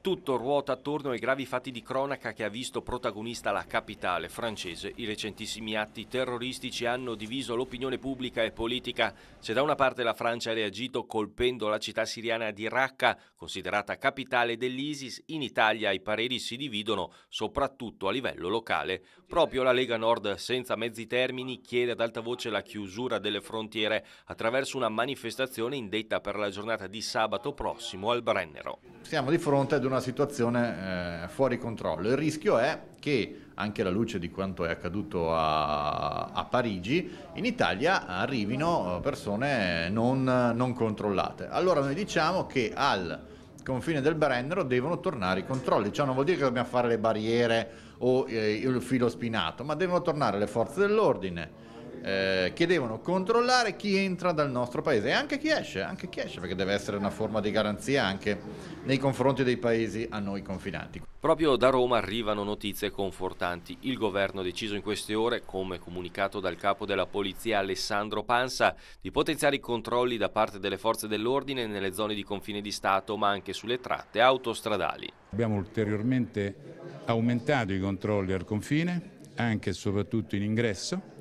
Tutto ruota attorno ai gravi fatti di cronaca che ha visto protagonista la capitale francese. I recentissimi atti terroristici hanno diviso l'opinione pubblica e politica. Se da una parte la Francia ha reagito colpendo la città siriana di Raqqa, considerata capitale dell'ISIS, in Italia i pareri si dividono soprattutto a livello locale. Proprio la Lega Nord, senza mezzi termini, chiede ad alta voce la chiusura delle frontiere attraverso una manifestazione indetta per la giornata di sabato prossimo al Brennero. Siamo di fronte ad una una situazione eh, fuori controllo. Il rischio è che, anche alla luce di quanto è accaduto a, a Parigi, in Italia arrivino eh, persone non, non, controllate. Allora noi diciamo che al confine del Brennero devono tornare i controlli, ciò non vuol dire che dobbiamo fare le barriere o eh, il filo spinato, ma devono tornare le forze dell'ordine eh, che devono controllare chi entra dal nostro paese e anche chi esce, anche chi esce, perché deve essere una forma di garanzia anche nei confronti dei paesi a noi confinanti. Proprio da Roma arrivano notizie confortanti. Il governo ha deciso in queste ore, come comunicato dal capo della polizia Alessandro Pansa, di potenziare i controlli da parte delle forze dell'ordine nelle zone di confine di Stato, ma anche sulle tratte autostradali. Abbiamo ulteriormente aumentato i controlli al confine, anche e soprattutto in ingresso,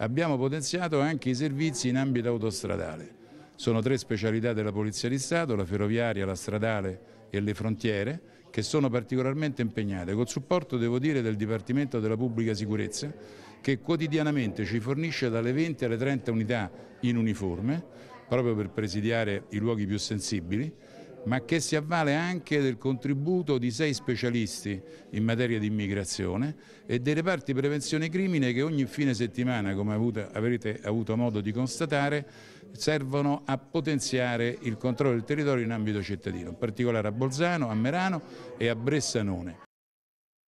Abbiamo potenziato anche i servizi in ambito autostradale. Sono tre specialità della Polizia di Stato, la ferroviaria, la stradale e le frontiere, che sono particolarmente impegnate, col supporto, devo dire, del Dipartimento della Pubblica Sicurezza, che quotidianamente ci fornisce dalle 20 alle 30 unità in uniforme, proprio per presidiare i luoghi più sensibili, ma che si avvale anche del contributo di sei specialisti in materia di immigrazione e dei reparti prevenzione crimine che ogni fine settimana, come avrete avuto modo di constatare, servono a potenziare il controllo del territorio in ambito cittadino, in particolare a Bolzano, a Merano e a Bressanone.